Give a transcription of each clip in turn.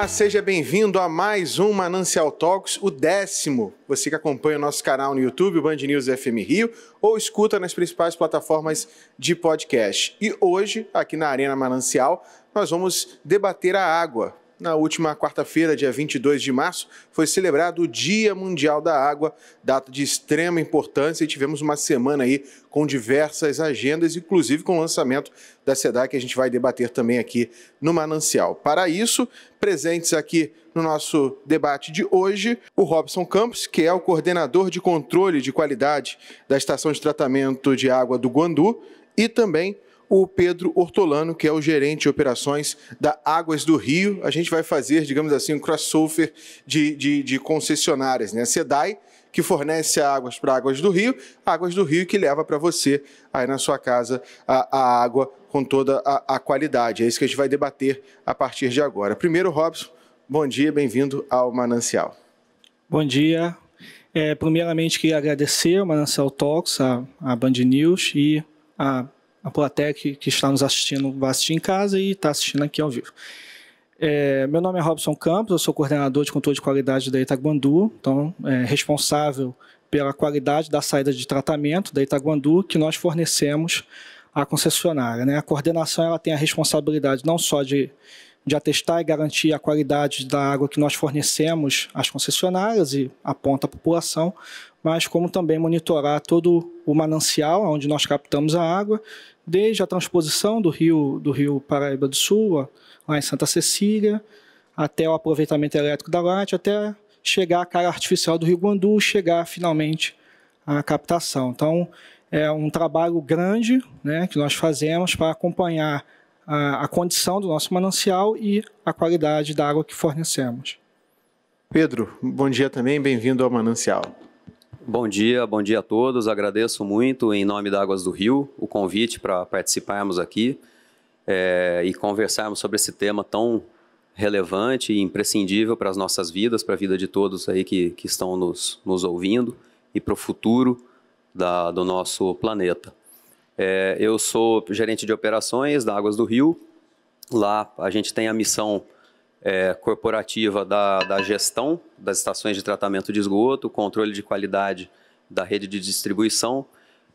Olá, seja bem-vindo a mais um Manancial Talks, o décimo. Você que acompanha o nosso canal no YouTube, Band News FM Rio, ou escuta nas principais plataformas de podcast. E hoje, aqui na Arena Manancial, nós vamos debater a água, na última quarta-feira, dia 22 de março, foi celebrado o Dia Mundial da Água, data de extrema importância e tivemos uma semana aí com diversas agendas, inclusive com o lançamento da SEDAI, que a gente vai debater também aqui no Manancial. Para isso, presentes aqui no nosso debate de hoje, o Robson Campos, que é o coordenador de controle de qualidade da estação de tratamento de água do Guandu, e também o Pedro Hortolano, que é o gerente de operações da Águas do Rio. A gente vai fazer, digamos assim, um crossover de, de, de concessionárias, né? A SEDAI, que fornece águas para Águas do Rio, Águas do Rio que leva para você aí na sua casa a, a água com toda a, a, qualidade. É isso que a gente vai debater a partir de agora. Primeiro, Robson, bom dia, bem-vindo ao Manancial. Bom dia. É, primeiramente, queria agradecer ao Manancial Talks, a, a Band News e a a plateia que, que, está nos assistindo vai assistir em casa e está assistindo aqui ao vivo. É, meu nome é Robson Campos, eu sou coordenador de controle de qualidade da Itaguandu, então é, responsável pela qualidade da saída de tratamento da Itaguandu que nós fornecemos à concessionária. Né? A coordenação ela tem a responsabilidade não só de, de atestar e garantir a qualidade da água que nós fornecemos às concessionárias e aponta à população, mas como também monitorar todo o manancial onde nós captamos a água, desde a transposição do rio do rio Paraíba do Sul, lá em Santa Cecília, até o aproveitamento elétrico da Late, até chegar à cara artificial do Rio Guandu, chegar finalmente à captação. Então, é um trabalho grande né, que nós fazemos para acompanhar a, a condição do nosso manancial e a qualidade da água que fornecemos. Pedro, bom dia também, bem-vindo ao Manancial. Bom dia, bom dia a todos. Agradeço muito, em nome da Águas do Rio, o convite para participarmos aqui é, e conversarmos sobre esse tema tão relevante e imprescindível para as nossas vidas, para a vida de todos aí que, que estão nos, nos ouvindo e para o futuro da, do nosso planeta. É, eu sou gerente de operações da Águas do Rio. Lá a gente tem a missão é, corporativa da, da gestão das estações de tratamento de esgoto, controle de qualidade da rede de distribuição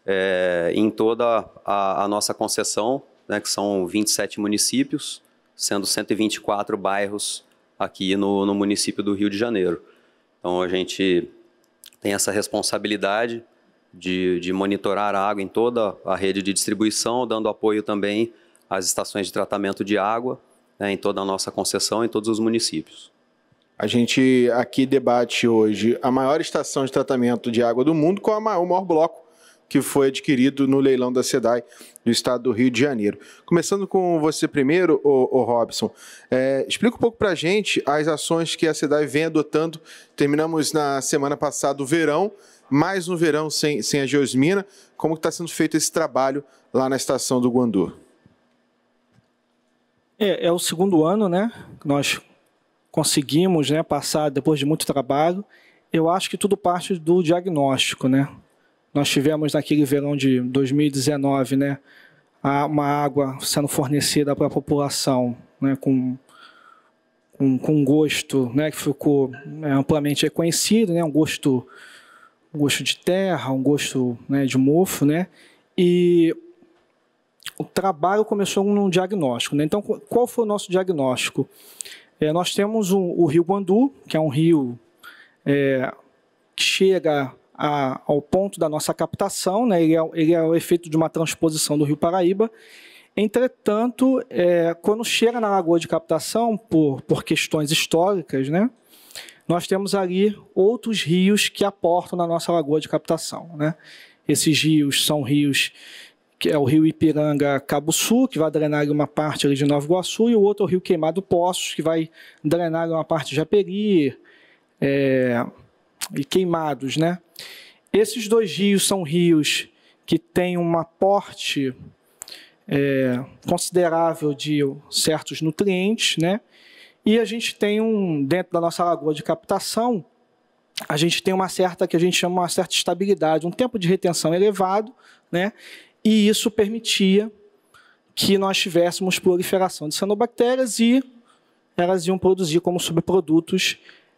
é, em toda a, a nossa concessão, né, que são 27 municípios, sendo 124 bairros aqui no, no município do Rio de Janeiro. Então a gente tem essa responsabilidade de, de monitorar a água em toda a rede de distribuição, dando apoio também às estações de tratamento de água né, em toda a nossa concessão, em todos os municípios. A gente aqui debate hoje a maior estação de tratamento de água do mundo com maior, o maior bloco que foi adquirido no leilão da SEDAI do estado do Rio de Janeiro. Começando com você primeiro, o, Robson, é, explica um pouco para a gente as ações que a SEDAI vem adotando. Terminamos na semana passada o verão, mais um verão sem, sem a Geosmina. Como está sendo feito esse trabalho lá na estação do Guandu? É, é o segundo ano, né? Nós conseguimos, né, passar depois de muito trabalho. Eu acho que tudo parte do diagnóstico, né? Nós tivemos naquele verão de 2019, né, uma água sendo fornecida para a população, né, com um, com gosto né, que ficou né, amplamente reconhecido, né, um gosto um gosto de terra, um gosto né, de mofo, né, e o trabalho começou num diagnóstico. Né? Então, qual foi o nosso diagnóstico? É, nós temos um, o rio Guandu, que é um rio é, que chega a, ao ponto da nossa captação, né? ele, é, ele é o efeito de uma transposição do rio Paraíba. Entretanto, é, quando chega na lagoa de captação, por, por questões históricas, né? nós temos ali outros rios que aportam na nossa lagoa de captação. Né? Esses rios são rios que é o rio Ipiranga Cabo Sul, que vai drenar uma parte ali de Nova Iguaçu, e o outro é o rio Queimado Poços, que vai drenar uma parte de Japeri é, e Queimados. Né? Esses dois rios são rios que têm um aporte é, considerável de certos nutrientes, né? E a gente tem um, dentro da nossa lagoa de captação, a gente tem uma certa que a gente chama uma certa estabilidade, um tempo de retenção elevado, né? e isso permitia que nós tivéssemos proliferação de cianobactérias e elas iam produzir como subprodutos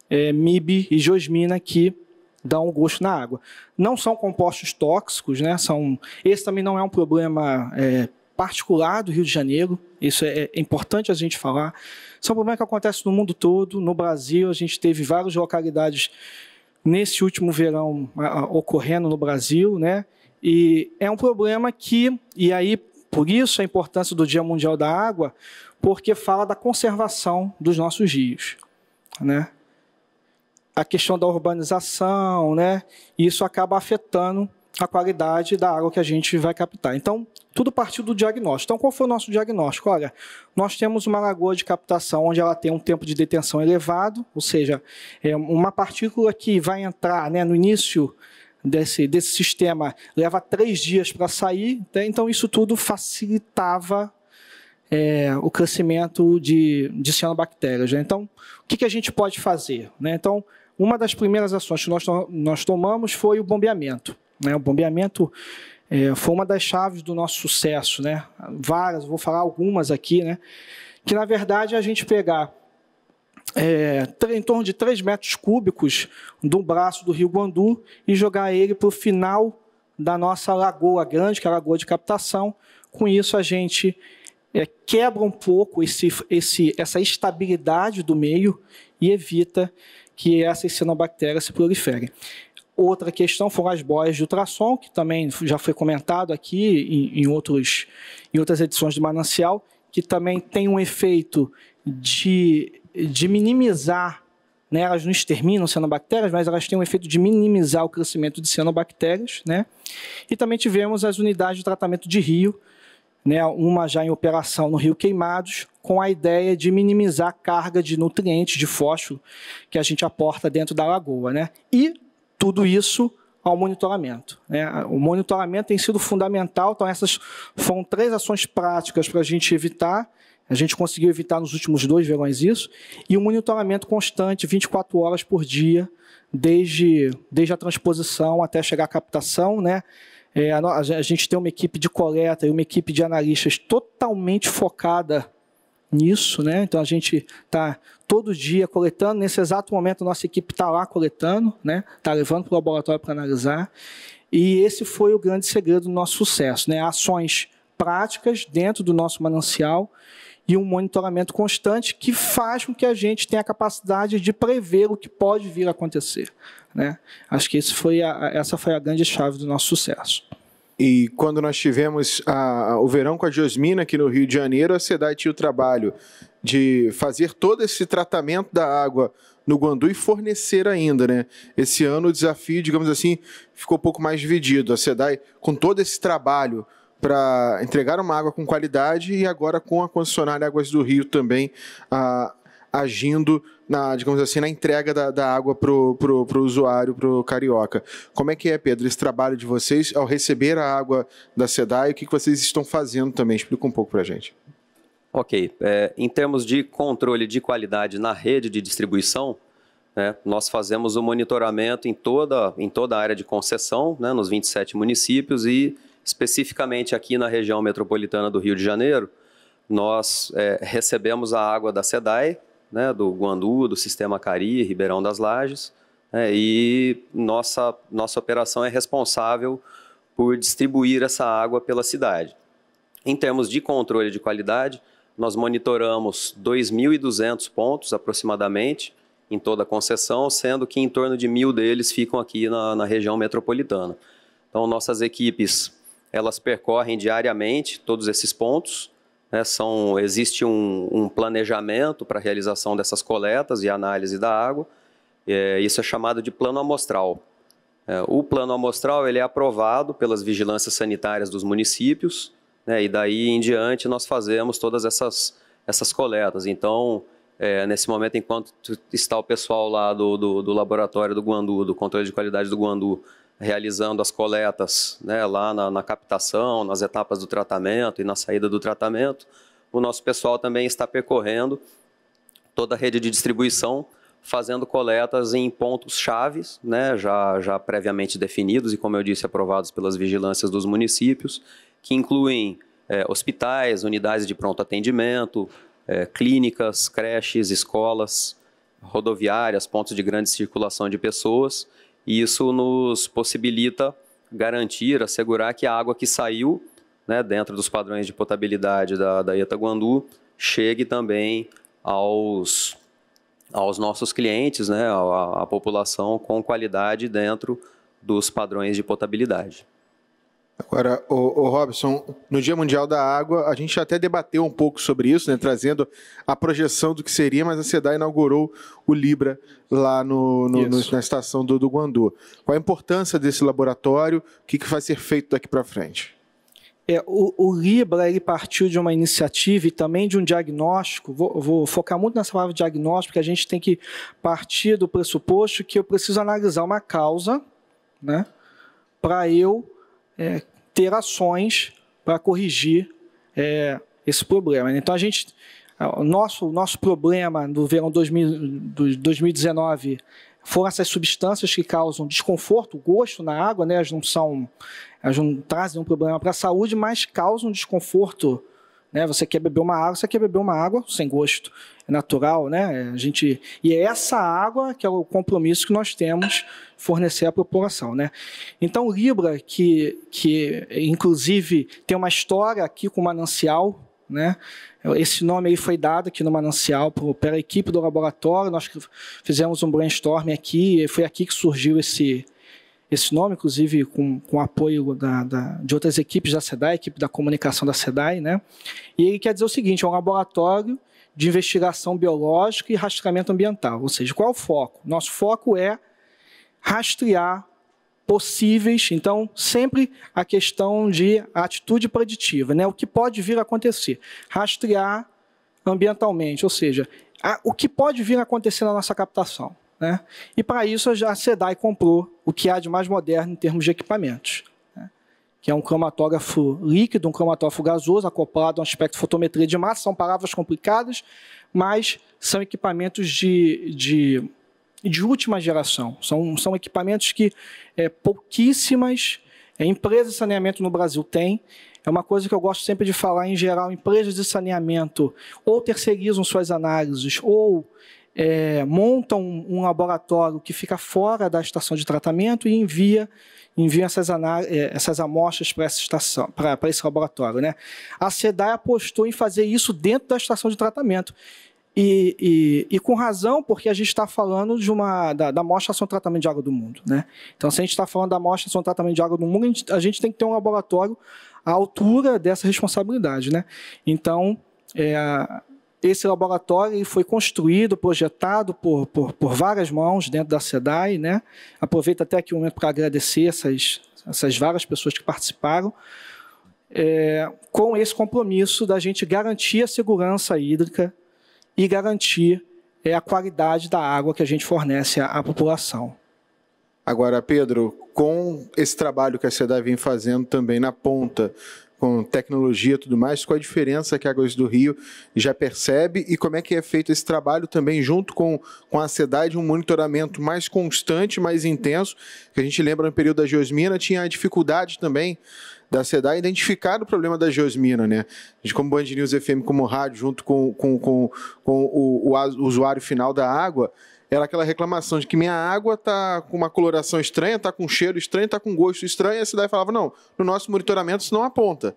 é, MIB e geosmina que dão gosto na água. Não são compostos tóxicos, né? São, esse também não é um problema é, particular do Rio de Janeiro, isso é, é importante a gente falar. São problemas que acontecem no mundo todo. No Brasil, a gente teve várias localidades nesse último verão a, a, ocorrendo no Brasil, né? E é um problema que, e aí por isso a importância do Dia Mundial da Água, porque fala da conservação dos nossos rios, né? A questão da urbanização, né? Isso acaba afetando a qualidade da água que a gente vai captar. Então, tudo partiu do diagnóstico. Então, qual foi o nosso diagnóstico? Olha, nós temos uma lagoa de captação onde ela tem um tempo de detenção elevado, ou seja, é uma partícula que vai entrar né, no início desse, desse sistema leva três dias para sair, né? então isso tudo facilitava é, o crescimento de, de cianobactérias. Né? Então, o que, que, a gente pode fazer? Né? Então, uma das primeiras ações que nós, nós tomamos foi o bombeamento. Né? O bombeamento é, foi uma das chaves do nosso sucesso. Né? Várias, vou falar algumas aqui, né? que na verdade é a gente pegar é, em torno de 3 metros cúbicos do braço do rio Guandu e jogar ele para o final da nossa lagoa grande, que é a lagoa de captação. Com isso, a gente é, quebra um pouco esse, esse, essa estabilidade do meio e evita que essas cianobactérias se proliferem. Outra questão foram as boias de ultrassom, que também já foi comentado aqui em, em, outros, em outras edições do Manancial, que também tem um efeito de de minimizar, né, elas não exterminam cianobactérias, mas elas têm um efeito de minimizar o crescimento de cianobactérias. Né? E também tivemos as unidades de tratamento de rio, né, uma já em operação no Rio Queimados, com a ideia de minimizar a carga de nutrientes, de fósforo, que a gente aporta dentro da lagoa. Né? E tudo isso ao monitoramento. Né? O monitoramento tem sido fundamental, então essas foram três ações práticas para a gente evitar a gente conseguiu evitar nos últimos dois verões isso, e o um monitoramento constante, 24 horas por dia, desde, desde a transposição até chegar à captação. Né? É, a, a, gente tem uma equipe de coleta e uma equipe de analistas totalmente focada nisso. Né? Então a gente está todo dia coletando, nesse exato momento a nossa equipe está lá coletando, está né? Tá levando para o laboratório para analisar. E esse foi o grande segredo do nosso sucesso, né? ações práticas dentro do nosso manancial e um monitoramento constante que faz com que a gente tenha a capacidade de prever o que pode vir a acontecer. Né? Acho que foi a, essa foi a grande chave do nosso sucesso. E quando nós tivemos a, o verão com a Josmina aqui no Rio de Janeiro, a SEDAI tinha o trabalho de fazer todo esse tratamento da água no Guandu e fornecer ainda, né? Esse ano o desafio, digamos assim, ficou um pouco mais dividido. A SEDAI, com todo esse trabalho, para entregar uma água com qualidade e agora com a concessionária Águas do Rio também ah, agindo na, digamos assim, na entrega da, da água para o pro, pro usuário, para o carioca. Como é que é, Pedro, esse trabalho de vocês ao receber a água da SEDAI, o que, vocês estão fazendo também? Explica um pouco para a gente. Ok. É, em termos de controle de qualidade na rede de distribuição, né, nós fazemos o monitoramento em toda, em toda a área de concessão, né, nos 27 municípios, e especificamente aqui na região metropolitana do Rio de Janeiro, nós é, recebemos a água da SEDAI, né, do Guandu, do Sistema Cari, Ribeirão das Lages, né, e nossa, nossa operação é responsável por distribuir essa água pela cidade. Em termos de controle de qualidade, nós monitoramos 2.200 pontos aproximadamente em toda a concessão, sendo que em torno de mil deles ficam aqui na, na região metropolitana. Então, nossas equipes elas percorrem diariamente todos esses pontos. Né, são, existe um, um planejamento para a realização dessas coletas e análise da água. É, isso é chamado de plano amostral. É, o plano amostral ele é aprovado pelas vigilâncias sanitárias dos municípios, né, e daí em diante nós fazemos todas essas, essas coletas. Então, é, nesse momento, enquanto está o pessoal lá do, do, do laboratório do Guandu, do controle de qualidade do Guandu, realizando as coletas né, lá na, na, captação, nas etapas do tratamento e na saída do tratamento. O nosso pessoal também está percorrendo toda a rede de distribuição, fazendo coletas em pontos chaves, né, já, já previamente definidos e, como eu disse, aprovados pelas vigilâncias dos municípios, que incluem é, hospitais, unidades de pronto atendimento, é, clínicas, creches, escolas, rodoviárias, pontos de grande circulação de pessoas e isso nos possibilita garantir, assegurar que a água que saiu né, dentro dos padrões de potabilidade da, da Itaguandu chegue também aos, aos nossos clientes, né, A à população com qualidade dentro dos padrões de potabilidade. Agora, o, o, Robson, no Dia Mundial da Água, a gente até debateu um pouco sobre isso, né, trazendo a projeção do que seria, mas a SEDA inaugurou o Libra lá no, no, no na estação do, do Guandu. Qual a importância desse laboratório? O que, que vai ser feito daqui para frente? É, o, o, Libra ele partiu de uma iniciativa e também de um diagnóstico. Vou, vou, focar muito nessa palavra diagnóstico, porque a gente tem que partir do pressuposto que eu preciso analisar uma causa né, para eu é, ter ações para corrigir é, esse problema. Né? Então a gente, o nosso, nosso problema do verão 2000, 2019 foram essas substâncias que causam desconforto, gosto na água, né? Elas não são, elas não trazem um problema para a saúde, mas causam desconforto. Né? Você quer beber uma água, você quer beber uma água sem gosto. É natural, né? A gente e é essa água que é o compromisso que nós temos fornecer à população, né? Então Libra que que inclusive tem uma história aqui com manancial, né? Esse nome aí foi dado aqui no Manancial pela equipe do laboratório. Nós fizemos um brainstorm aqui e foi aqui que surgiu esse, esse nome, inclusive com, com apoio da, da, de outras equipes da SEDAI, equipe da comunicação da SEDAI. Né? E ele quer dizer o seguinte: é um laboratório de investigação biológica e rastreamento ambiental. Ou seja, qual é o foco? Nosso foco é rastrear possíveis, então, sempre a questão de atitude preditiva, né? o que pode vir a acontecer. Rastrear ambientalmente, ou seja, a, o que pode vir a acontecer na nossa captação. Né? E para isso a SEDAI comprou o que há de mais moderno em termos de equipamentos que é um cromatógrafo líquido, um cromatógrafo gasoso, acoplado a um aspecto fotometria de massa. São palavras complicadas, mas são equipamentos de, de, de última geração. São, são equipamentos que é, pouquíssimas é, empresas de saneamento no Brasil têm. É uma coisa que eu gosto sempre de falar em geral. Empresas de saneamento ou terceirizam suas análises ou é, montam um laboratório que fica fora da estação de tratamento e envia, envia essas, é, essas amostras para essa estação, para, esse laboratório. Né? A SEDAI apostou em fazer isso dentro da estação de tratamento. E, e, e, com razão, porque a gente está falando de uma da, da mostra tratamento de água do mundo. Né? Então, se a gente está falando da amostra de tratamento de água do mundo, a gente, a gente, tem que ter um laboratório à altura dessa responsabilidade. Né? Então, é, esse laboratório foi construído, projetado por, por, por várias mãos dentro da SEDAI. Né? Aproveito até aqui o um momento para agradecer essas, essas várias pessoas que participaram, é, com esse compromisso da gente garantir a segurança hídrica e garantir é, a qualidade da água que a gente fornece à, à população. Agora, Pedro, com esse trabalho que a SEDAI vem fazendo também na ponta, com tecnologia e tudo mais, qual a diferença que a Águas do Rio já percebe e como é que é feito esse trabalho também junto com, com a SEDAI, um monitoramento mais constante, mais intenso, que a gente lembra no período da Geosmina tinha a dificuldade também da CEDA identificar o problema da geosmina, né? A gente, como Band News FM, como rádio, junto com, com, com, com o, o usuário final da água, era aquela reclamação de que minha água tá com uma coloração estranha, tá com cheiro estranho, tá com gosto estranho, e a cidade falava, não, no nosso monitoramento isso não aponta.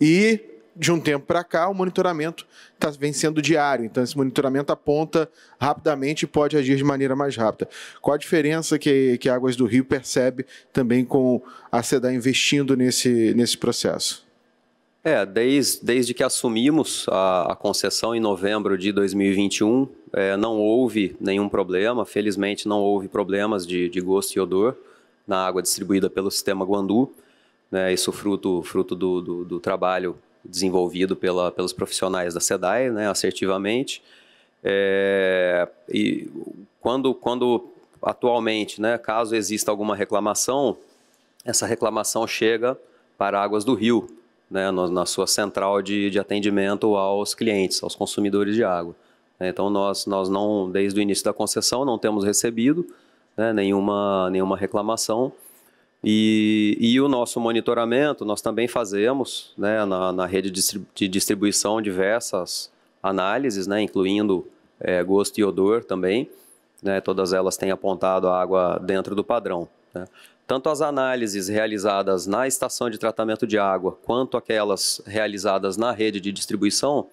E de um tempo para cá, o monitoramento está vem sendo diário, então esse monitoramento aponta rapidamente e pode agir de maneira mais rápida. Qual a diferença que, que Águas do Rio percebe também com a SEDA investindo nesse, nesse processo? É, desde, desde que assumimos a, a concessão em novembro de 2021, é, não houve nenhum problema, felizmente não houve problemas de, de gosto e odor na água distribuída pelo sistema Guandu, né, isso fruto, fruto do, do, do trabalho desenvolvido pela, pelos profissionais da SEDAI, né, assertivamente. É, e quando, quando atualmente, né, caso exista alguma reclamação, essa reclamação chega para Águas do Rio, né, na sua central de, de atendimento aos clientes, aos consumidores de água. Né, então, nós, nós não, desde o início da concessão, não temos recebido né, nenhuma, nenhuma reclamação. E, e o nosso monitoramento, nós também fazemos né, na, na rede de distribuição diversas análises, né, incluindo é, gosto e odor também. Né, todas elas têm apontado a água dentro do padrão. Né tanto as análises realizadas na estação de tratamento de água quanto aquelas realizadas na rede de distribuição,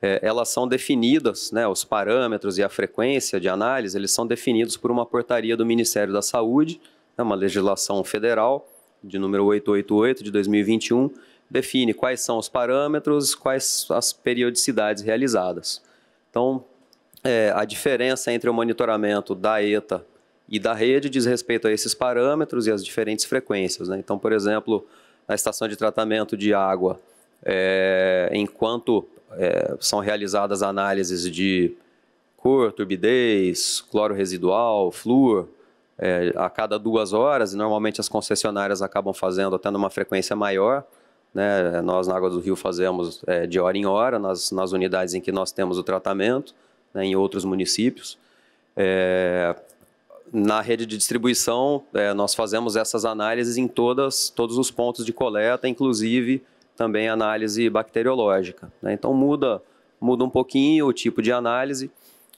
é, elas são definidas, né, os parâmetros e a frequência de análise, eles são definidos por uma portaria do Ministério da Saúde, é uma legislação federal de número 888 de 2021, define quais são os parâmetros, quais as periodicidades realizadas. Então, é, a diferença entre o monitoramento da ETA e da rede diz respeito a esses parâmetros e as diferentes frequências. Né? Então, por exemplo, na estação de tratamento de água, é, enquanto é, são realizadas análises de cor, turbidez, cloro residual, flúor, é, a cada duas horas, normalmente as concessionárias acabam fazendo até numa frequência maior. Né? Nós na Água do Rio fazemos é, de hora em hora, nas, nas unidades em que nós temos o tratamento, né? em outros municípios. É, na rede de distribuição, é, nós fazemos essas análises em todas, todos os pontos de coleta, inclusive também análise bacteriológica. Né? Então muda, muda um pouquinho o tipo de análise,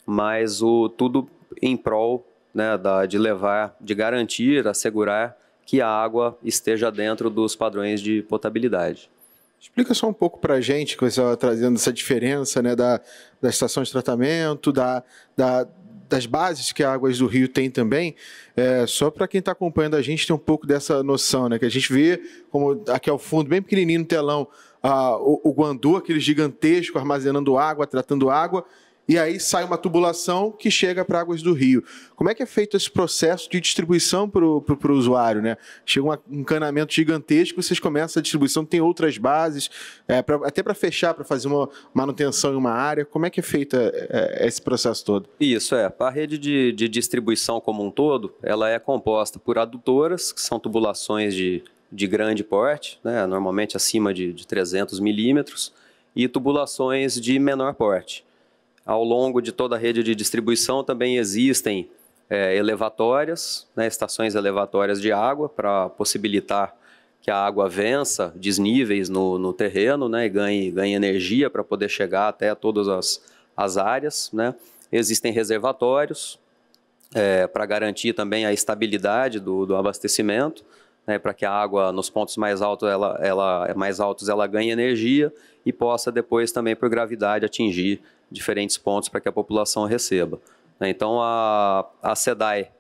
mas o tudo em prol né, da, de levar, de garantir, assegurar que a água esteja dentro dos padrões de potabilidade. Explica só um pouco para a gente, que você estava trazendo essa diferença né, da, da estação de tratamento, da, da, das bases que a Águas do Rio tem também, é, só para quem está acompanhando a gente tem um pouco dessa noção, né? Que a gente vê, como aqui ao fundo, bem pequenininho no telão, a, o, o guandu, aquele gigantesco, armazenando água, tratando água, e aí sai uma tubulação que chega para águas do rio. Como é que é feito esse processo de distribuição para o usuário? Né? Chega um encanamento gigantesco, vocês começam a distribuição, tem outras bases, é, pra, até para fechar, para fazer uma manutenção em uma área. Como é que é feito é, é, esse processo todo? Isso, é. A rede de, de distribuição como um todo, ela é composta por adutoras, que são tubulações de, de grande porte, né? normalmente acima de, de 300 milímetros, e tubulações de menor porte. Ao longo de toda a rede de distribuição também existem é, elevatórias, né, estações elevatórias de água para possibilitar que a água vença desníveis no, no terreno né, e ganhe, ganhe energia para poder chegar até todas as, as áreas. Né. Existem reservatórios é, para garantir também a estabilidade do, do abastecimento, né, para que a água nos pontos mais altos ela, ela, mais altos ela ganhe energia e possa depois também por gravidade atingir diferentes pontos para que a população receba. Né? Então, a, a SEDAI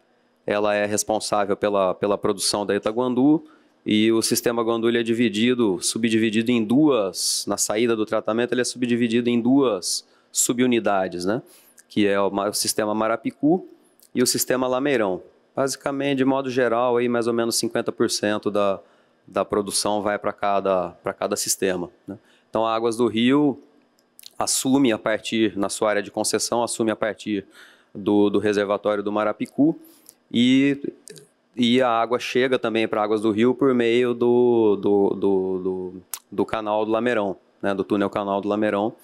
ela é responsável pela, pela produção da Itaguandu e o sistema Guandu é dividido, subdividido em duas, na saída do tratamento ele é subdividido em duas subunidades, né? que é o, o sistema Marapicu e o sistema Lameirão. Basicamente, de modo geral, aí mais ou menos 50% da, da produção vai para cada, cada sistema. Né? Então, a Águas do Rio assume a partir, na sua área de concessão, assume a partir do, do reservatório do Marapicu e, e a água chega também para Águas do Rio por meio do, do, do, do, do canal do Lameirão, né, do túnel canal do Lameirão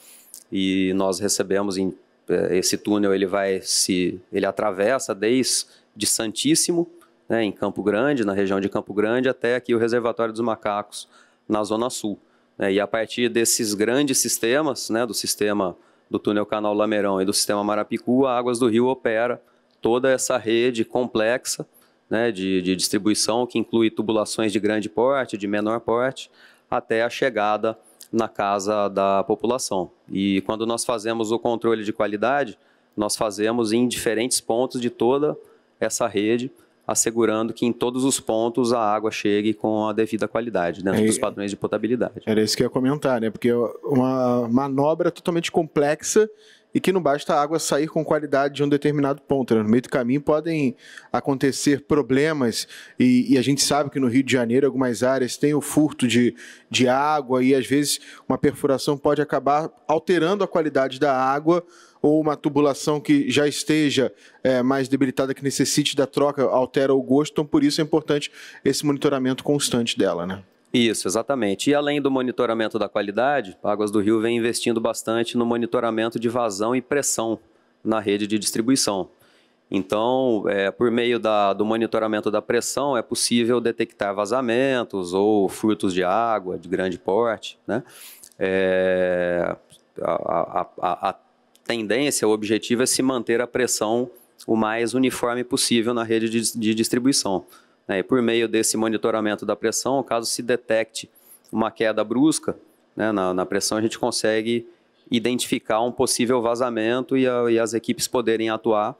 e nós recebemos em, eh, esse túnel ele vai se ele atravessa desde de Santíssimo né, em Campo Grande na região de Campo Grande até aqui o reservatório dos macacos na zona sul né? E a partir desses grandes sistemas, né, do sistema do túnel Canal Lameirão e do sistema Marapicu, a Águas do Rio opera toda essa rede complexa né, de, de distribuição, que inclui tubulações de grande porte, de menor porte, até a chegada na casa da população. E quando nós fazemos o controle de qualidade, nós fazemos em diferentes pontos de toda essa rede, assegurando que em todos os pontos a água chegue com a devida qualidade, dentro é, dos padrões de potabilidade. Era isso que eu ia comentar, né? Porque é uma manobra totalmente complexa e que não basta a água sair com qualidade de um determinado ponto. Né? No meio do caminho podem acontecer problemas, e, e, a gente sabe que no Rio de Janeiro algumas áreas têm o furto de, de água, e às vezes uma perfuração pode acabar alterando a qualidade da água ou uma tubulação que já esteja é, mais debilitada, que necessite da troca, altera o gosto. Então, por isso é importante esse monitoramento constante dela, né? Isso, exatamente. E além do monitoramento da qualidade, Águas do Rio vem investindo bastante no monitoramento de vazão e pressão na rede de distribuição. Então, é, por meio da, do monitoramento da pressão, é possível detectar vazamentos ou furtos de água de grande porte. Né? É, a, a, a, tendência, o objetivo é se manter a pressão o mais uniforme possível na rede de, de distribuição. Né? E por meio desse monitoramento da pressão, caso se detecte uma queda brusca né, na, na, pressão, a gente consegue identificar um possível vazamento e, a, e as equipes poderem atuar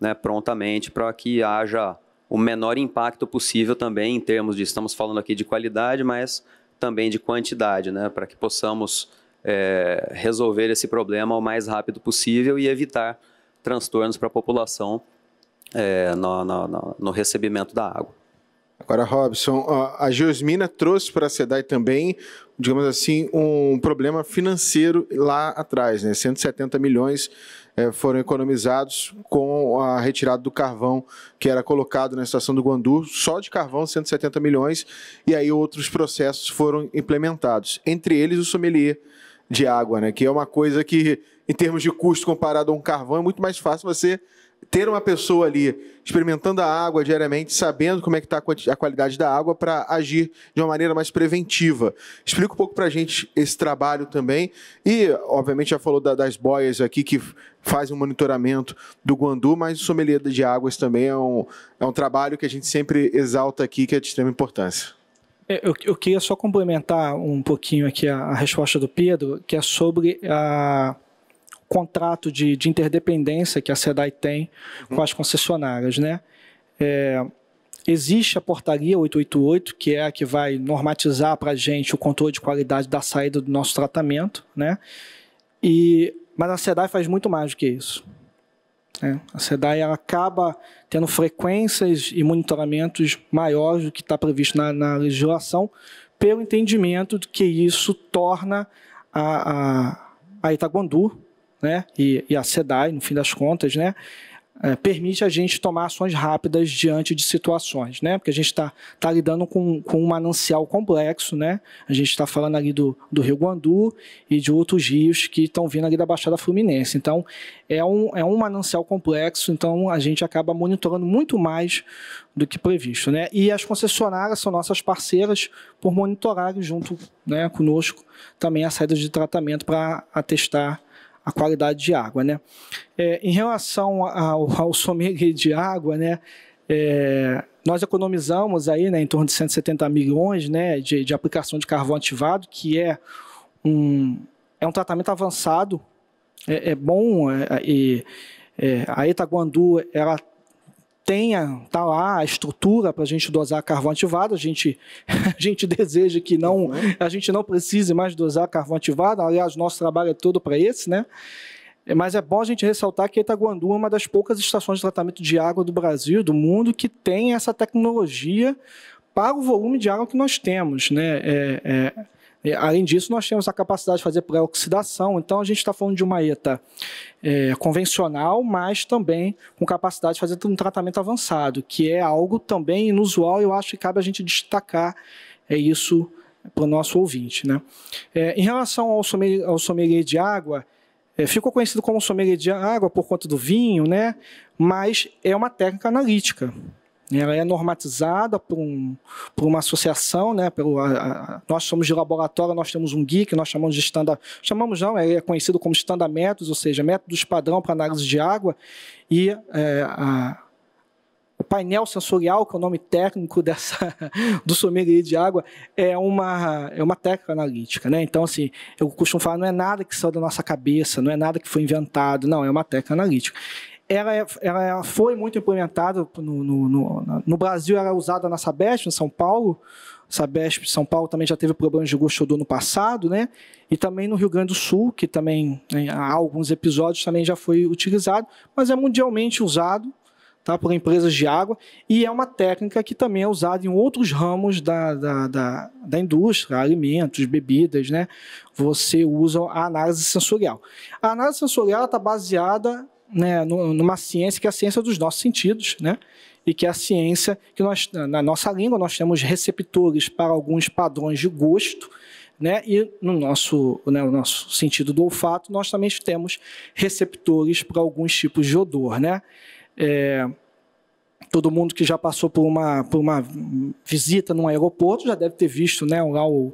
né, prontamente para que haja o menor impacto possível também em termos de, estamos falando aqui de qualidade, mas também de quantidade, né, para que possamos é, resolver esse problema o mais rápido possível e evitar transtornos para a população é, no, no, no, recebimento da água. Agora, Robson, a Geosmina trouxe para a SEDAI também, digamos assim, um problema financeiro lá atrás. Né? 170 milhões é, foram economizados com a retirada do carvão que era colocado na estação do Guandu, só de carvão 170 milhões, e aí outros processos foram implementados, entre eles o sommelier de água, né? Que é uma coisa que, em termos de custo comparado a um carvão, é muito mais fácil você ter uma pessoa ali experimentando a água diariamente, sabendo como é que está a qualidade da água para agir de uma maneira mais preventiva. Explica um pouco para a gente esse trabalho também e, obviamente, já falou da, das boias aqui que fazem o monitoramento do Guandu, mas o sommelier de águas também é um, é um trabalho que a gente sempre exalta aqui que é de extrema importância. É, eu, eu, queria só complementar um pouquinho aqui a, a resposta do Pedro, que é sobre o contrato de, de, interdependência que a SEDAI tem uhum. com as concessionárias. Né? É, existe a portaria 888, que é a que vai normatizar para a gente o controle de qualidade da saída do nosso tratamento, né? e, mas a SEDAI faz muito mais do que isso. Né? A SEDAI ela acaba tendo frequências e monitoramentos maiores do que está previsto na, na, legislação, pelo entendimento de que isso torna a, a, a Itaguandu né? e, e a SEDAI, no fim das contas, né? é, permite a gente tomar ações rápidas diante de situações, né? Porque a gente está tá lidando com, com um manancial complexo, né? A gente está falando ali do, do Rio Guandu e de outros rios que estão vindo ali da Baixada Fluminense. Então, é um, é um manancial complexo, então a gente acaba monitorando muito mais do que previsto, né? E as concessionárias são nossas parceiras por monitorarem junto né, conosco também a saída de tratamento para atestar a qualidade de água. Né? É, em relação ao, ao sommelier de água, né, é, nós economizamos aí, né, em torno de 170 milhões né, de, de aplicação de carvão ativado, que é um, é um tratamento avançado, é, é bom, é, é, é a Itaguandu ela tenha, tá lá a estrutura para a gente dosar carvão ativado. A gente, a gente deseja que não, a gente não precise mais dosar carvão ativado. Aliás, nosso trabalho é todo para esse, né? Mas é bom a gente ressaltar que Itaguandu é uma das poucas estações de tratamento de água do Brasil, do mundo, que tem essa tecnologia para o volume de água que nós temos, né? É, é é, além disso, nós temos a capacidade de fazer pré-oxidação, então a gente está falando de uma ETA é, convencional, mas também com capacidade de fazer um tratamento avançado, que é algo também inusual e eu acho que cabe a gente destacar é isso para o nosso ouvinte. Né? É, em relação ao sommelier, ao sommelier de água, é, ficou conhecido como sommelier de água por conta do vinho, né? mas é uma técnica analítica. Ela é normatizada por, um, por uma associação, né? Pelo, a, a, nós somos de laboratório, nós temos um geek, nós chamamos de chamamos não, é, é conhecido como standard métodos, ou seja, métodos padrão para análise de água e é, a, o painel sensorial, que é o nome técnico dessa do sommelier de água, é uma é uma técnica analítica, né? Então assim, eu costumo falar, não é nada que saiu da nossa cabeça, não é nada que foi inventado, não, é uma técnica analítica ela, é, ela é, foi muito implementada no, no, no, no Brasil, era é usada na Sabesp, em São Paulo. Sabesp São Paulo também já teve problemas de do no passado, né? E também no Rio Grande do Sul, que também né, há alguns episódios também já foi utilizado, mas é mundialmente usado tá, por empresas de água e é uma técnica que também é usada em outros ramos da, da, da, da indústria, alimentos, bebidas, né? Você usa a análise sensorial. A análise sensorial está baseada né, numa ciência que é a ciência dos nossos sentidos, né? E que é a ciência que nós, na nossa língua, nós temos receptores para alguns padrões de gosto, né? E no nosso, né, no nosso sentido do olfato, nós também temos receptores para alguns tipos de odor, né? É, todo mundo que já passou por uma, por uma visita num aeroporto já deve ter visto, né? Lá o,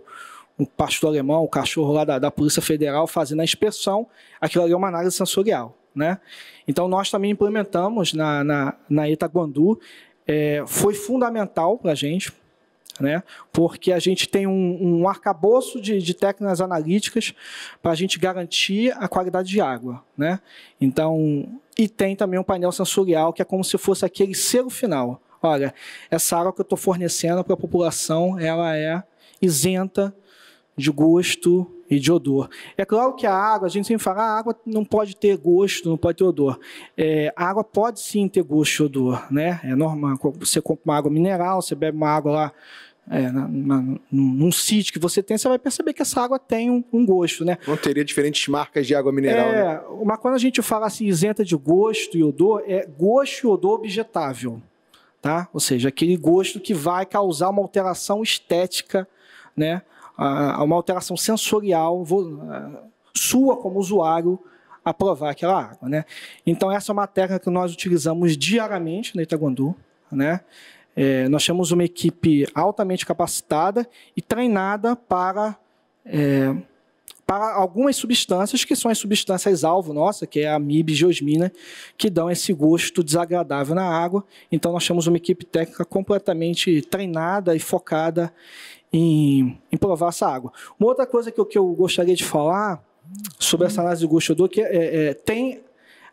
um pastor alemão, o cachorro lá da, da Polícia Federal fazendo a inspeção, aquilo ali é uma análise sensorial. Né? Então, nós também implementamos na, na, na Itaguandu, é, foi fundamental para a gente, né? porque a gente tem um, um arcabouço de, de técnicas analíticas para a gente garantir a qualidade de água. Né? Então, e tem também um painel sensorial, que é como se fosse aquele selo final. Olha, essa água que eu estou fornecendo para a população, ela é isenta de gosto, e de odor. É claro que a água, a gente sempre fala, ah, a água não pode ter gosto, não pode ter odor. É, a água pode sim ter gosto e odor, né? É normal. Você compra uma água mineral, você bebe uma água lá é, na, na, num, num, sítio que você tem, você vai perceber que essa água tem um, um gosto, né? Não teria diferentes marcas de água mineral, né? é, né? Mas quando a gente fala assim, isenta de gosto e odor, é gosto e odor objetável, tá? Ou seja, aquele gosto que vai causar uma alteração estética, né? a, uma alteração sensorial sua como usuário a provar aquela água. Né? Então, essa é uma técnica que nós utilizamos diariamente na Itaguandu. Né? É, nós temos uma equipe altamente capacitada e treinada para, é, para algumas substâncias, que são as substâncias alvo nossa, que é a MIB e geosmina, que dão esse gosto desagradável na água. Então, nós temos uma equipe técnica completamente treinada e focada em, em provar essa água. Uma outra coisa que eu, que eu gostaria de falar sobre essa análise de gosto do que é, é, é, tem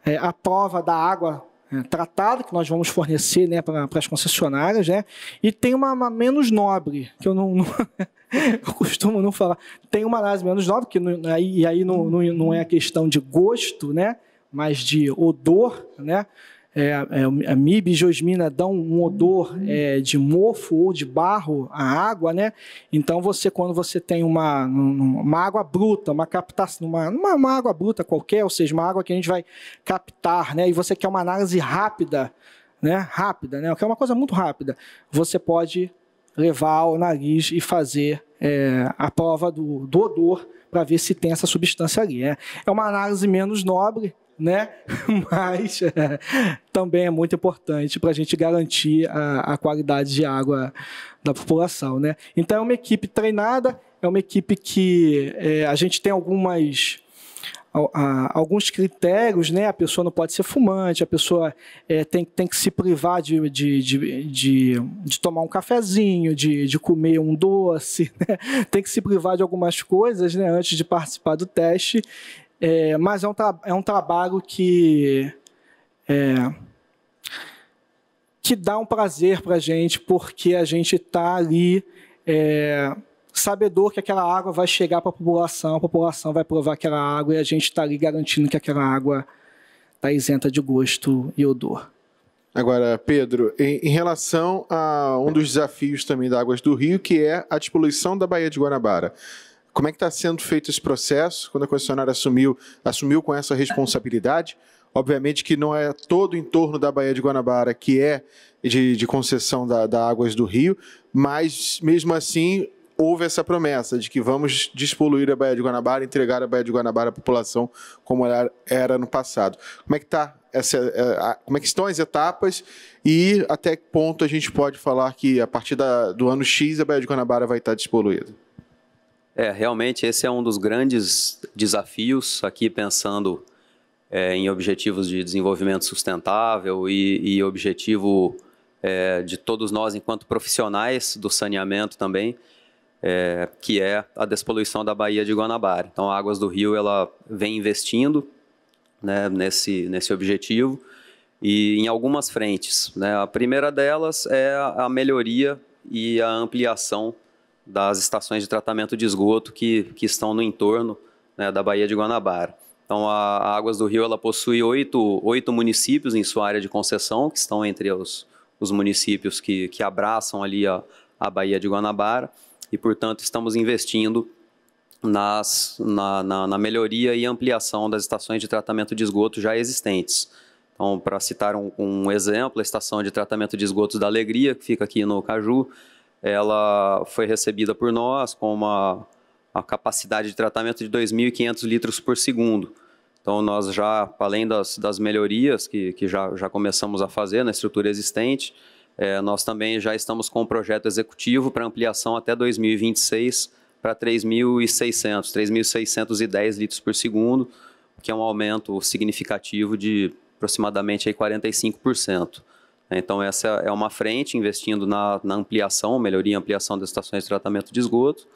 é, a prova da água é, tratada que nós vamos fornecer né, para as concessionárias, né? E tem uma, uma, menos nobre, que eu não, não eu costumo não falar. Tem uma análise menos nobre, que não, aí, aí não, não, não é questão de gosto, né? Mas de odor, né? é, é, a MIB e josmina dão um odor é, de mofo ou de barro à água, né? Então você, quando você tem uma, uma água bruta, uma captação, uma, uma, água bruta qualquer, ou seja, uma água que a gente vai captar, né? E você quer uma análise rápida, né? Rápida, né? Que é uma coisa muito rápida. Você pode levar ao nariz e fazer é, a prova do, do odor para ver se tem essa substância ali. Né? É uma análise menos nobre, né? Mas é, também é muito importante para a gente garantir a, a, qualidade de água da população, né? Então é uma equipe treinada, é uma equipe que é, a gente tem algumas alguns critérios, né? A pessoa não pode ser fumante, a pessoa é, tem, tem que se privar de, de, de, de, de tomar um cafezinho, de, de comer um doce, né? tem que se privar de algumas coisas, né? Antes de participar do teste. É, mas é um, é um trabalho que. É, que dá um prazer para a gente, porque a gente está ali é, sabedor que aquela água vai chegar para a população, a população vai provar aquela água e a gente está ali garantindo que aquela água está isenta de gosto e odor. Agora, Pedro, em, em, relação a um dos desafios também da Águas do Rio, que é a despoluição da Baía de Guanabara. Como é que está sendo feito esse processo? Quando a concessionária assumiu, assumiu com essa responsabilidade, obviamente que não é todo o entorno da Baía de Guanabara que é de, de concessão da, da Águas do Rio, mas mesmo assim houve essa promessa de que vamos despoluir a Baía de Guanabara, entregar a Baía de Guanabara à população como ela era no passado. Como é que está? essa, é, como é que estão as etapas e até que ponto a gente pode falar que a partir da, do ano X a Baía de Guanabara vai estar despoluída? É, realmente esse é um dos grandes desafios aqui pensando é, em objetivos de desenvolvimento sustentável e, e objetivo é, de todos nós enquanto profissionais do saneamento também, é, que é a despoluição da Baía de Guanabara. Então, a Águas do Rio ela vem investindo né, nesse, nesse objetivo e em algumas frentes. Né? A primeira delas é a melhoria e a ampliação das estações de tratamento de esgoto que, que estão no entorno né, da Baía de Guanabara. Então, a, Águas do Rio ela possui oito, oito municípios em sua área de concessão, que estão entre os, os municípios que, que abraçam ali a, a Baía de Guanabara, e, portanto, estamos investindo nas, na, na, na melhoria e ampliação das estações de tratamento de esgoto já existentes. Então, para citar um, um, exemplo, a estação de tratamento de esgotos da Alegria, que fica aqui no Caju, ela foi recebida por nós com uma, uma capacidade de tratamento de 2.500 litros por segundo. Então, nós já, além das, das melhorias que, que já, já começamos a fazer na estrutura existente, é, nós também já estamos com um projeto executivo para ampliação até 2026 para 3.600, 3.610 litros por segundo, que é um aumento significativo de aproximadamente aí 45%. Né? Então, essa é uma frente investindo na, na ampliação, melhoria e ampliação das estações de tratamento de esgoto.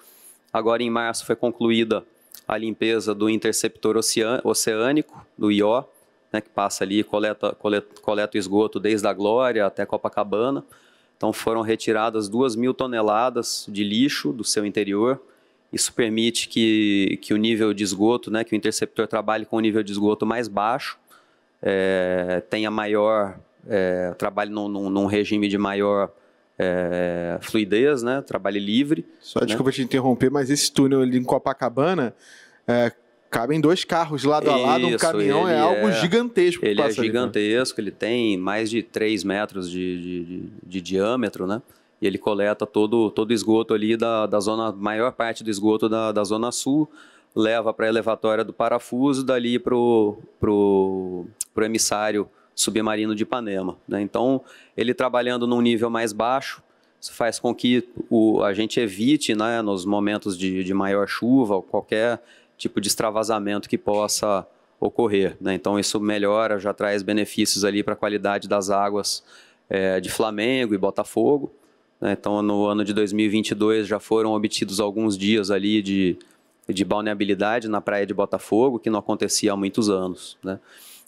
Agora, em março, foi concluída a limpeza do interceptor oceânico, do IO, né, que passa ali e coleta, coleta, coleta o esgoto desde a Glória até Copacabana. Então, foram retiradas 2 mil toneladas de lixo do seu interior. Isso permite que, que o nível de esgoto, né, que o interceptor trabalhe com um nível de esgoto mais baixo, é, tenha maior é, trabalhe num, num, num, regime de maior é, fluidez, né? trabalhe livre. Só né? desculpa te interromper, mas esse túnel ali em Copacabana. É, cabem dois carros lado Isso, a lado, um caminhão é algo é, gigantesco. Ele é gigantesco, ali, né? ele tem mais de 3 metros de, de, de, de, diâmetro, né? E ele coleta todo todo esgoto ali da, da zona, maior parte do esgoto da, da zona sul, leva para a elevatória do parafuso, dali para o pro, pro emissário submarino de Ipanema. Né? Então, ele trabalhando num nível mais baixo, isso faz com que o, a gente evite, né, nos momentos de, de maior chuva, qualquer tipo de extravasamento que possa ocorrer. Né? Então, isso melhora, já traz benefícios ali para a qualidade das águas é, de Flamengo e Botafogo. Né? Então, no ano de 2022 já foram obtidos alguns dias ali de, de balneabilidade na praia de Botafogo, que não acontecia há muitos anos. Né?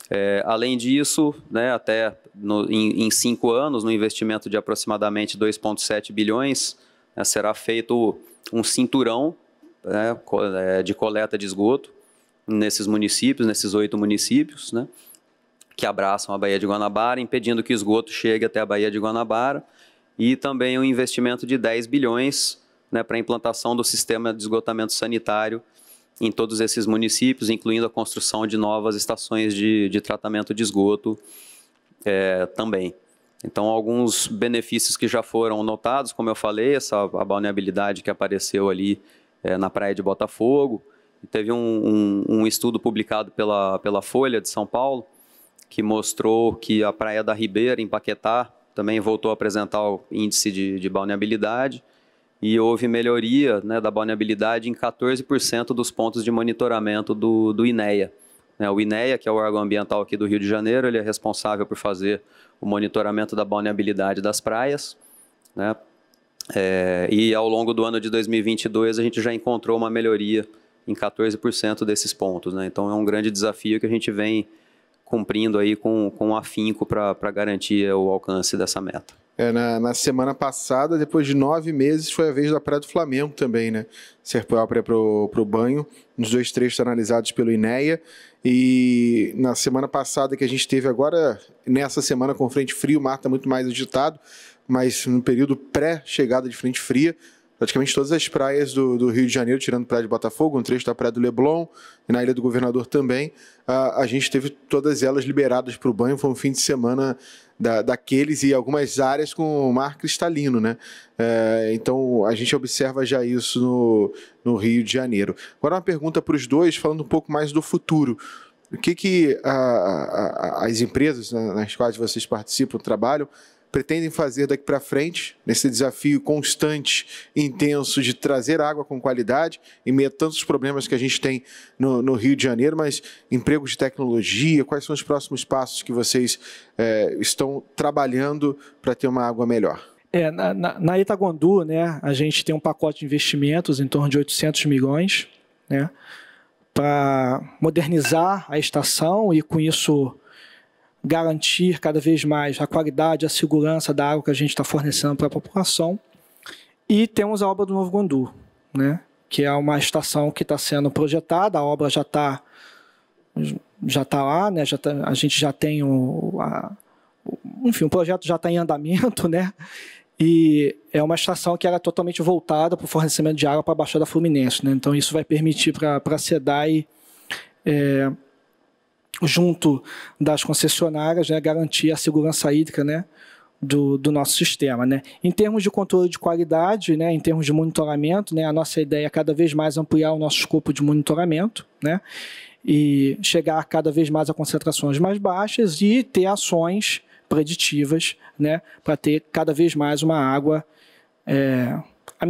É, além disso, né, até no, em, em, cinco anos, no investimento de aproximadamente 2,7 bilhões, né, será feito um cinturão né, é, de coleta de esgoto nesses municípios, nesses oito municípios, né, que abraçam a Baía de Guanabara, impedindo que o esgoto chegue até a Baía de Guanabara, e também um investimento de 10 bilhões né, para a implantação do sistema de esgotamento sanitário em todos esses municípios, incluindo a construção de novas estações de, de tratamento de esgoto é, também. Então, alguns benefícios que já foram notados, como eu falei, essa a balneabilidade que apareceu ali é, na praia de Botafogo. Teve um, um, um estudo publicado pela, pela Folha de São Paulo que mostrou que a praia da Ribeira, em Paquetá, também voltou a apresentar o índice de, de balneabilidade e houve melhoria né, da balneabilidade em 14% dos pontos de monitoramento do, do INEA. É, o INEA, que é o órgão ambiental aqui do Rio de Janeiro, ele é responsável por fazer o monitoramento da balneabilidade das praias. Né? É, e ao longo do ano de 2022, a gente já encontrou uma melhoria em 14% desses pontos. Né? Então, é um grande desafio que a gente vem cumprindo aí com, com afinco para garantir o alcance dessa meta. É, na, na, semana passada, depois de nove meses, foi a vez da Praia do Flamengo também, né? Ser própria para o banho. Os dois trechos analisados pelo INEA. E na semana passada que a gente teve agora, nessa semana com frente fria, o mar está muito mais agitado, mas no período pré-chegada de frente fria, praticamente todas as praias do, do, Rio de Janeiro, tirando praia de Botafogo, um trecho da praia do Leblon e na Ilha do Governador também, a, a gente teve todas elas liberadas para o banho. Foi um fim de semana da, daqueles e algumas áreas com mar cristalino, né? É, então a gente observa já isso no, no Rio de Janeiro. Agora uma pergunta para os dois, falando um pouco mais do futuro. O que, que as empresas nas quais vocês participam, trabalham, pretendem fazer daqui para frente, nesse desafio constante e intenso de trazer água com qualidade, em meio a tantos problemas que a gente tem no, no Rio de Janeiro, mas empregos de tecnologia, quais são os próximos passos que vocês é, estão trabalhando para ter uma água melhor? É, na, na, na Itaguandu, né, a gente tem um pacote de investimentos em torno de 800 milhões, né, para modernizar a estação e com isso garantir cada vez mais a qualidade, a segurança da água que a gente está fornecendo para a população. E temos a obra do Novo Gondu, né? que é uma estação que está sendo projetada, a obra já está já tá lá, né? já tá, a gente já tem o, a, o enfim, o projeto já está em andamento, né? E é uma estação que era totalmente voltada para o fornecimento de água para a Baixada Fluminense, né? Então isso vai permitir para a SEDAI é, junto das concessionárias, né, garantir a segurança hídrica, né, do, do, nosso sistema. Né? Em termos de controle de qualidade, né, em termos de monitoramento, né, a nossa ideia é cada vez mais ampliar o nosso escopo de monitoramento né, e chegar cada vez mais a concentrações mais baixas e ter ações preditivas né, para ter cada vez mais uma água é,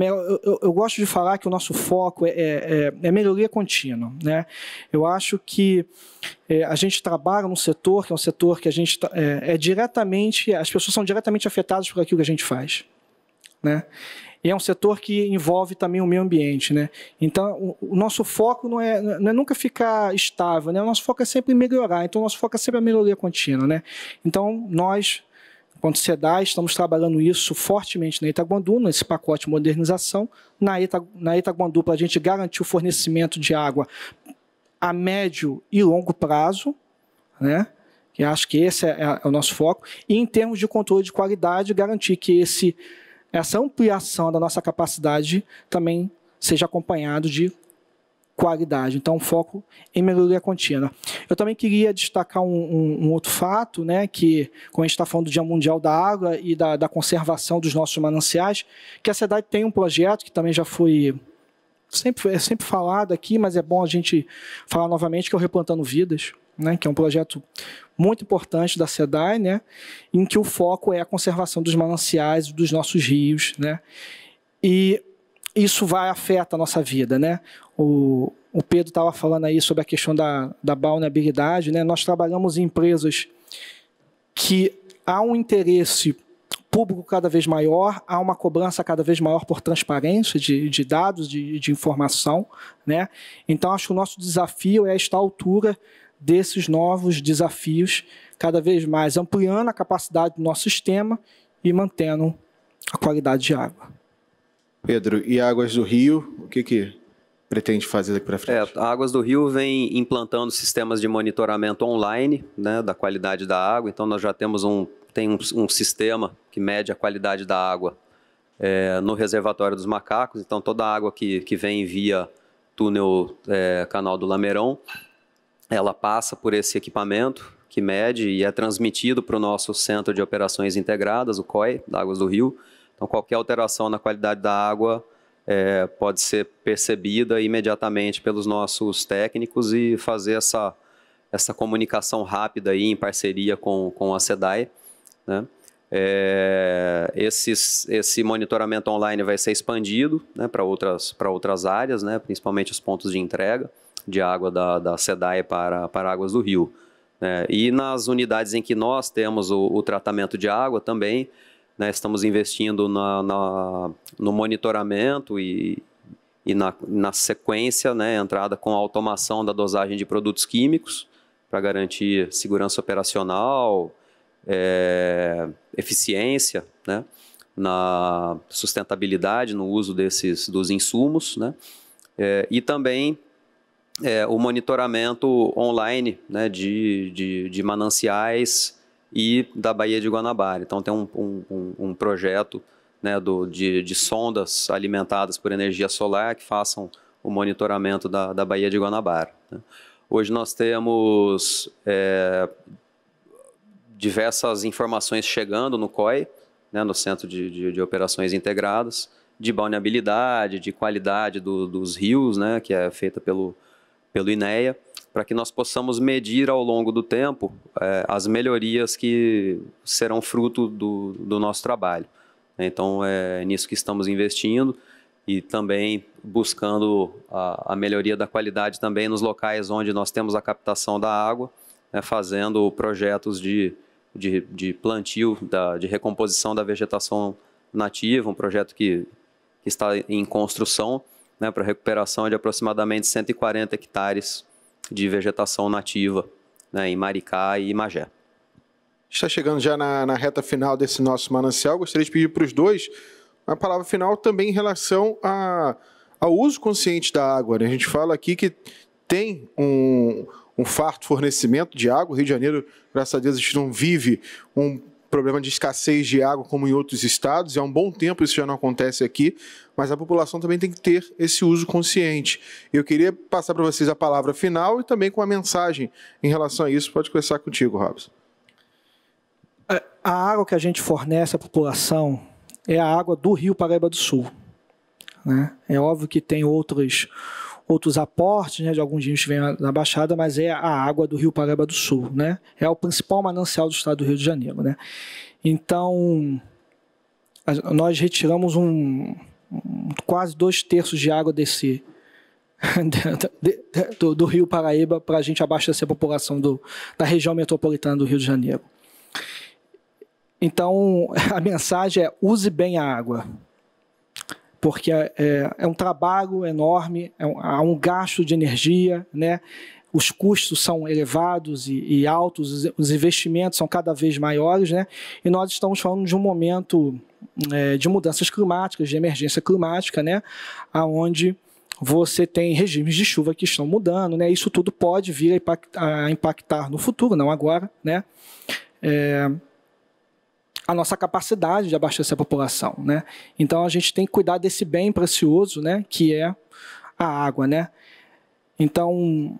eu, eu, eu, gosto de falar que o nosso foco é, é, é, é melhoria contínua. Né? Eu acho que é, a gente trabalha num setor que é um setor que a gente tá, é, é diretamente, as pessoas são diretamente afetadas por aquilo que a gente faz. Né? E é um setor que envolve também o meio ambiente, né? Então, o, nosso foco é, não é, não é nunca ficar estável, né? O nosso foco é sempre melhorar. Então, o nosso foco é sempre a melhoria contínua, né? Então, nós quanto SEDAI, estamos trabalhando isso fortemente na Itaguandu, nesse pacote de modernização. Na, Ita, na Itaguandu, para a gente garantir o fornecimento de água a médio e longo prazo, né? que acho que esse é, é, é, o nosso foco. E em termos de controle de qualidade, garantir que esse, essa ampliação da nossa capacidade também seja acompanhado de qualidade. Então, foco em melhoria contínua. Eu também queria destacar um, um, um outro fato, né, que, como a gente está falando do Dia Mundial da Água e da, da conservação dos nossos mananciais, que a SEDAI tem um projeto que também já foi sempre, é sempre falado aqui, mas é bom a gente falar novamente, que é o Replantando Vidas, né, que é um projeto muito importante da SEDAI, né, em que o foco é a conservação dos mananciais, dos nossos rios. Né, e isso vai afeta a nossa vida, né? O, o Pedro estava falando aí sobre a questão da, da vulnerabilidade, né? Nós trabalhamos em empresas que há um interesse público cada vez maior, há uma cobrança cada vez maior por transparência de, de dados, de, de informação, né? Então acho que o nosso desafio é estar à altura desses novos desafios, cada vez mais ampliando a capacidade do nosso sistema e mantendo a qualidade de água. Pedro, e Águas do Rio, o que, que pretende fazer daqui para frente? É, a Águas do Rio vem implantando sistemas de monitoramento online né, da qualidade da água. Então, nós já temos um, tem um, um sistema que mede a qualidade da água é, no reservatório dos macacos. Então, toda a água que, que vem via túnel é, canal do Lameirão, ela passa por esse equipamento que mede e é transmitido para o nosso Centro de Operações Integradas, o COI, da Águas do Rio, então, qualquer alteração na qualidade da água é, pode ser percebida imediatamente pelos nossos técnicos e fazer essa, essa comunicação rápida aí em parceria com, com a SEDAI. Né? É, esses, esse monitoramento online vai ser expandido né, para outras, outras áreas, né, principalmente os pontos de entrega de água da, da SEDAE para, para águas do rio. É, e nas unidades em que nós temos o, o tratamento de água também, né? Estamos investindo na, na, no monitoramento e, e na, na, sequência, né, entrada com a automação da dosagem de produtos químicos para garantir segurança operacional, é, eficiência, né, na sustentabilidade no uso desses dos insumos, né, é, e também é, o monitoramento online né, de, de, de mananciais e da Baía de Guanabara. Então tem um, um, um projeto né, do, de, de, sondas alimentadas por energia solar que façam o monitoramento da, da Baía de Guanabara. Né. Hoje nós temos é, diversas informações chegando no COI, né, no Centro de, de, de, Operações Integradas, de balneabilidade, de qualidade do, dos rios, né, que é feita pelo, pelo INEA para que nós possamos medir ao longo do tempo é, as melhorias que serão fruto do, do nosso trabalho. Então, é nisso que estamos investindo e também buscando a, a, melhoria da qualidade também nos locais onde nós temos a captação da água, né, fazendo projetos de, de, de plantio, da, de recomposição da vegetação nativa, um projeto que, que está em construção né, para recuperação de aproximadamente 140 hectares de vegetação nativa né, em Maricá e Magé. Está chegando já na, na reta final desse nosso manancial. Gostaria de pedir para os dois uma palavra final também em relação a, ao uso consciente da água. Né? A gente fala aqui que tem um, um farto fornecimento de água. O Rio de Janeiro, graças a Deus, a gente não vive um problema de escassez de água como em outros estados, e há um bom tempo isso já não acontece aqui, mas a população também tem que ter esse uso consciente. Eu queria passar para vocês a palavra final e também com a mensagem em relação a isso. Pode começar contigo, Robson. A água que a gente fornece à população é a água do Rio Paraíba do Sul. Né? É óbvio que tem outros outros aportes né, de alguns rios que vêm na Baixada, mas é a água do Rio Paraíba do Sul, né? É o principal manancial do estado do Rio de Janeiro, né? Então, nós retiramos um, um quase dois terços de água desse do, do Rio Paraíba para a gente abastecer a população do, da região metropolitana do Rio de Janeiro. Então, a mensagem é use bem a água porque é, é, é um trabalho enorme, é um, há um gasto de energia, né? os custos são elevados e, e, altos, os investimentos são cada vez maiores, né? E nós estamos falando de um momento é, de mudanças climáticas, de emergência climática, né? Aonde você tem regimes de chuva que estão mudando, né? Isso tudo pode vir a impactar, a impactar no futuro, não agora, né? É, a nossa capacidade de abastecer a população, né? Então a gente tem que cuidar desse bem precioso, né, que é a água, né? Então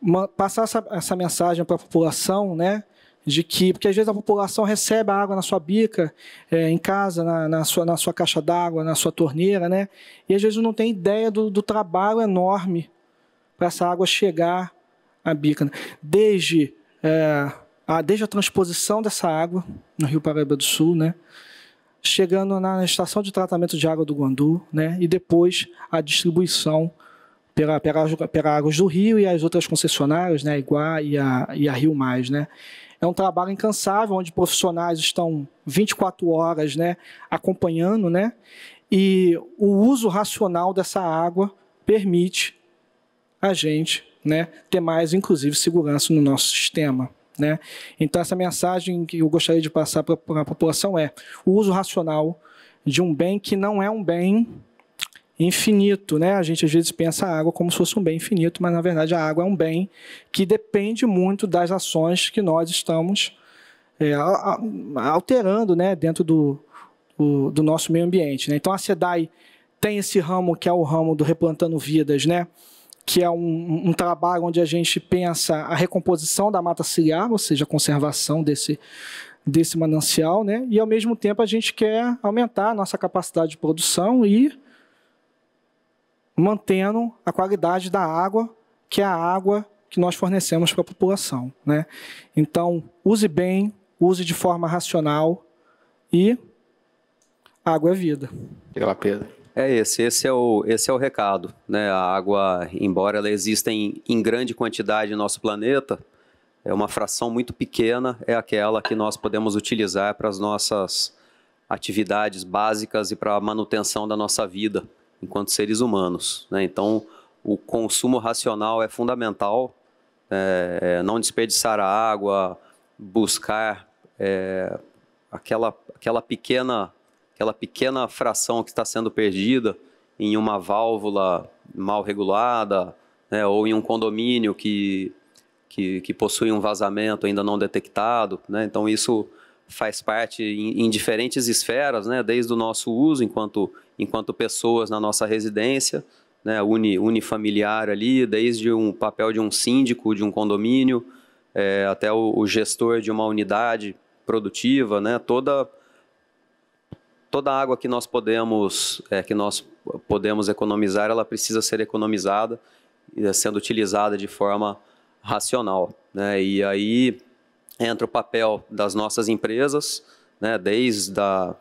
uma, passar essa, essa mensagem para a população, né, de que porque às vezes a população recebe a água na sua bica, é, em casa, na, na, sua, na sua caixa d'água, na sua torneira, né? E às vezes não tem ideia do, do trabalho enorme para essa água chegar à bica, né? desde é, ah, desde a transposição dessa água no Rio Paraíba do Sul, né? chegando na estação de tratamento de água do Guandu, né? e depois a distribuição pela, pela, pela Águas do Rio e as outras concessionárias, né? Iguá e a, e a Rio Mais. Né? É um trabalho incansável, onde profissionais estão 24 horas né? acompanhando, né? e o uso racional dessa água permite a gente né, ter mais, inclusive, segurança no nosso sistema. Né? Então, essa mensagem que eu gostaria de passar para a população é o uso racional de um bem que não é um bem infinito, né? A gente às vezes pensa a água como se fosse um bem infinito, mas na verdade a água é um bem que depende muito das ações que nós estamos é, alterando, né, dentro do, do, do nosso meio ambiente. Né? Então a SEDAI tem esse ramo que é o ramo do replantando vidas, né? que é um, um, trabalho onde a gente pensa a recomposição da mata ciliar, ou seja, a conservação desse, desse manancial, né? e ao mesmo tempo a gente quer aumentar a nossa capacidade de produção e mantendo a qualidade da água, que é a água que nós fornecemos para a população. Né? Então, use bem, use de forma racional e água é vida. Pela Pedro. É esse, esse é o, esse é o recado. Né? A água, embora ela exista em, em grande quantidade no nosso planeta, é uma fração muito pequena, é aquela que nós podemos utilizar para as nossas atividades básicas e para a manutenção da nossa vida enquanto seres humanos. Né? Então, o consumo racional é fundamental, é, é não desperdiçar a água, buscar é, aquela, aquela pequena aquela pequena fração que está sendo perdida em uma válvula mal regulada, né, ou em um condomínio que, que, que, possui um vazamento ainda não detectado. Né, então, isso faz parte em, em diferentes esferas, né, desde o nosso uso enquanto, enquanto pessoas na nossa residência, né? uni, unifamiliar ali, desde o um papel de um síndico de um condomínio, é, até o, o, gestor de uma unidade produtiva, né? toda toda a água que nós podemos é, que nós podemos economizar, ela precisa ser economizada é sendo utilizada de forma racional, né? E aí entra o papel das nossas empresas, né? Desde a,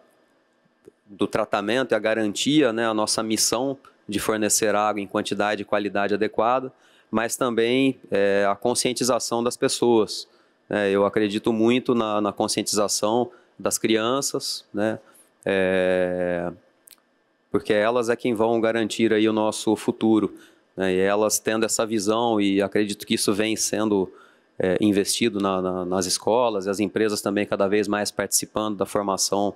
do tratamento e a garantia, né? A nossa missão de fornecer água em quantidade e qualidade adequada, mas também é, a conscientização das pessoas. Né? Eu acredito muito na, na conscientização das crianças, né? é, porque elas é quem vão garantir aí o nosso futuro. Né? E elas tendo essa visão, e acredito que isso vem sendo é, investido na, na, nas escolas, e as empresas também cada vez mais participando da formação,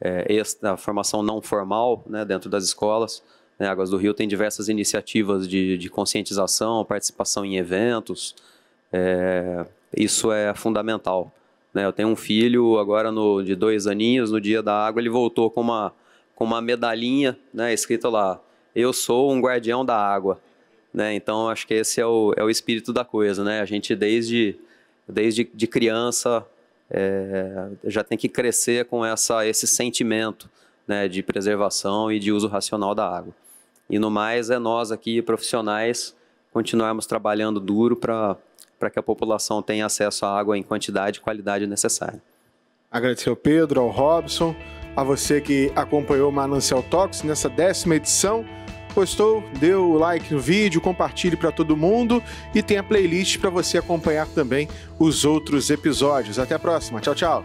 é, da formação não formal né, dentro das escolas. Né? Águas do Rio tem diversas iniciativas de, de conscientização, participação em eventos. É, isso é fundamental. Né? Eu tenho um filho agora no, de dois aninhos, no dia da água, ele voltou com uma, com uma medalhinha né, escrita lá, eu sou um guardião da água. Né? Então, acho que esse é o, é o espírito da coisa. Né? A gente, desde, desde de criança, é, já tem que crescer com essa, esse sentimento né, de preservação e de uso racional da água. E no mais, é nós aqui, profissionais, continuarmos trabalhando duro para para que a população tenha acesso à água em quantidade e qualidade necessária. Agradecer ao Pedro, ao Robson, a você que acompanhou o Manancial Talks nessa décima edição. Gostou? Dê o like no vídeo, compartilhe para todo mundo e tem a playlist para você acompanhar também os outros episódios. Até a próxima. Tchau, tchau.